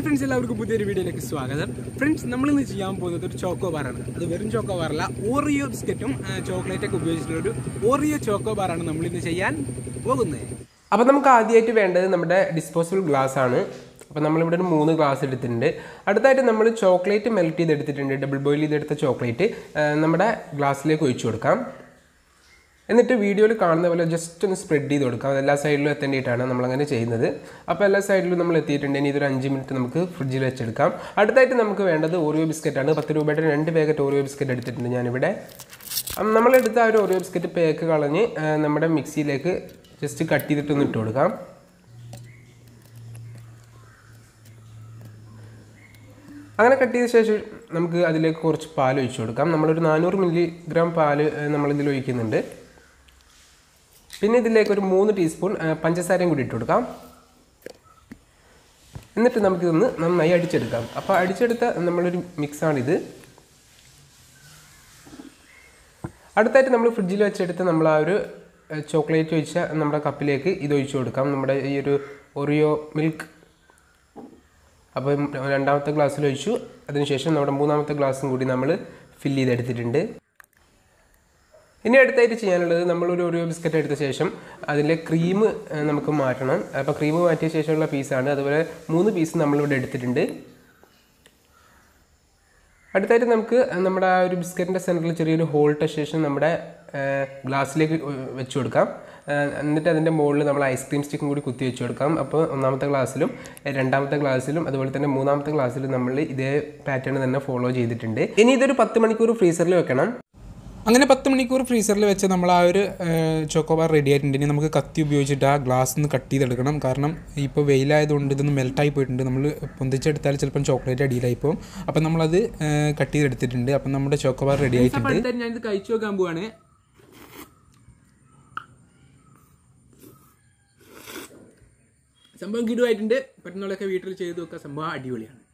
hi friends എല്ലാവർക്കും പുതിയൊരു വീഡിയോയിലേക്ക് സ്വാഗതം ഫ്രണ്ട്സ് നമ്മളിന്ന് ചെയ്യാൻ പോകുന്നത് ഒരു ചോക്കോബാറാണ് അത് വെറും ചോക്കോബാറല്ല ഓറിയോ ബിസ്ക്കറ്റും ചോക്ലേറ്റൊക്കെ ഉപയോഗിച്ചിട്ടുള്ള ഒരു ഓറിയോ ചോക്കോബാറാണ് നമ്മളിന്ന് ചെയ്യാൻ പോകുന്നത് അപ്പോൾ നമുക്ക് ആദ്യമായിട്ട് വേണ്ടത് നമ്മുടെ ഡിസ്പോസിബിൾ ഗ്ലാസ് ആണ് അപ്പോൾ നമ്മളിവിടെ ഒരു മൂന്ന് ഗ്ലാസ് എടുത്തിട്ടുണ്ട് അടുത്തായിട്ട് നമ്മൾ ചോക്ലേറ്റ് മെൽറ്റ് ചെയ്ത് എടുത്തിട്ടുണ്ട് ഡബിൾ ബോയിൽ ചെയ്തെടുത്ത ചോക്ലേറ്റ് നമ്മുടെ ഗ്ലാസ്സിലേക്ക് ഒഴിച്ചു കൊടുക്കാം എന്നിട്ട് വീഡിയോയിൽ കാണുന്ന പോലെ ജസ്റ്റ് ഒന്ന് സ്പ്രെഡ് ചെയ്ത് കൊടുക്കാം എല്ലാ സൈഡിലും എത്തേണ്ടിയിട്ടാണ് നമ്മളങ്ങനെ ചെയ്യുന്നത് അപ്പോൾ എല്ലാ സൈഡിലും നമ്മൾ എത്തിയിട്ടുണ്ട് ഇനി ഇതൊരു അഞ്ച് മിനിറ്റ് നമുക്ക് ഫ്രിഡ്ജിൽ വെച്ചെടുക്കാം അടുത്തായിട്ട് നമുക്ക് വേണ്ടത് ഓറിയോ ബിസ്ക്കറ്റാണ് പത്ത് രൂപയുടെ രണ്ട് പാക്കറ്റ് ഓറിയോ ബിസ്ക്കറ്റ് എടുത്തിട്ടുണ്ട് ഞാനിവിടെ നമ്മളെടുത്ത ആ ഒരു ഓറിയോ ബിസ്ക്കറ്റ് പേക്ക് കളഞ്ഞ് നമ്മുടെ മിക്സിയിലേക്ക് ജസ്റ്റ് കട്ട് ചെയ്തിട്ട് ഒന്ന് ഇട്ട് കൊടുക്കാം അങ്ങനെ കട്ട് ചെയ്ത ശേഷം നമുക്ക് അതിലേക്ക് കുറച്ച് പാൽ ഒഴിച്ചു കൊടുക്കാം നമ്മളൊരു നാനൂറ് മില്ലി ഗ്രാം പാൽ നമ്മളിതിൽ ഒഴിക്കുന്നുണ്ട് പിന്നെ ഇതിലേക്ക് ഒരു മൂന്ന് ടീസ്പൂൺ പഞ്ചസാരയും കൂടി ഇട്ട് കൊടുക്കാം എന്നിട്ട് നമുക്കിതൊന്ന് നന്നായി അടിച്ചെടുക്കാം അപ്പോൾ അടിച്ചെടുത്ത നമ്മളൊരു മിക്സാണിത് അടുത്തായിട്ട് നമ്മൾ ഫ്രിഡ്ജിൽ വെച്ചെടുത്ത് നമ്മൾ ആ ഒരു ചോക്ലേറ്റ് ഒഴിച്ച നമ്മുടെ കപ്പിലേക്ക് ഇത് ഒഴിച്ചു കൊടുക്കാം നമ്മുടെ ഈ ഒരു ഒറിയോ മിൽക്ക് അപ്പോൾ രണ്ടാമത്തെ ഗ്ലാസ്സിൽ ഒഴിച്ചു അതിനുശേഷം നമ്മുടെ മൂന്നാമത്തെ ഗ്ലാസ്സും കൂടി നമ്മൾ ഫില്ല് ചെയ്തെടുത്തിട്ടുണ്ട് ഇനി അടുത്തായിട്ട് ചെയ്യാനുള്ളത് നമ്മളൊരു ഓറിയോ ബിസ്ക്കറ്റ് എടുത്ത ശേഷം അതിലെ ക്രീം നമുക്ക് മാറ്റണം അപ്പോൾ ക്രീം മാറ്റിയ ശേഷമുള്ള പീസാണ് അതുപോലെ മൂന്ന് പീസ് നമ്മളിവിടെ എടുത്തിട്ടുണ്ട് അടുത്തായിട്ട് നമുക്ക് നമ്മുടെ ആ ഒരു ബിസ്ക്കറ്റിൻ്റെ സെൻറ്ററിൽ ചെറിയൊരു ഹോൾ ശേഷം നമ്മുടെ ഗ്ലാസ്സിലേക്ക് വെച്ച് കൊടുക്കാം എന്നിട്ട് അതിൻ്റെ മുകളിൽ നമ്മൾ ഐസ്ക്രീം സ്റ്റിക്കും കൂടി കുത്തി വെച്ച് കൊടുക്കാം അപ്പോൾ ഒന്നാമത്തെ ക്ലാസ്സിലും രണ്ടാമത്തെ ക്ലാസ്സിലും അതുപോലെ തന്നെ മൂന്നാമത്തെ ക്ലാസ്സിലും നമ്മൾ ഇതേ പാറ്റേൺ തന്നെ ഫോളോ ചെയ്തിട്ടുണ്ട് ഇനി ഇതൊരു പത്ത് മണിക്കൂർ ഫ്രീസറിൽ വെക്കണം അങ്ങനെ പത്ത് മണിക്കൂർ ഫ്രീസറിൽ വെച്ച് നമ്മൾ ആ ഒരു ചോക്കോബാർ റെഡി ആയിട്ടുണ്ട് ഇനി നമുക്ക് കത്തി ഉപയോഗിച്ചിട്ട് ആ ഗ്ലാസ് നിന്ന് കട്ട് ചെയ്തെടുക്കണം കാരണം ഇപ്പോൾ വെയിലായതുകൊണ്ട് ഇതൊന്ന് മെൽട്ടായി പോയിട്ടുണ്ട് നമ്മൾ പൊന്തിച്ചെടുത്താൽ ചിലപ്പം ചോക്ലേറ്റ് അടിയിലായി പോകും അപ്പം നമ്മളത് കട്ട് ചെയ്തെടുത്തിട്ടുണ്ട് അപ്പം നമ്മുടെ ചോക്കോബാർ റെഡി ആയിട്ടുണ്ട് ഞാനിത് കഴിച്ചു നോക്കാൻ പോവാണ് സംഭവം കിടുവായിട്ടുണ്ട് പെട്ടെന്നുള്ളൊക്കെ വീട്ടിൽ ചെയ്ത് നോക്കുക സംഭവം അടിപൊളിയാണ്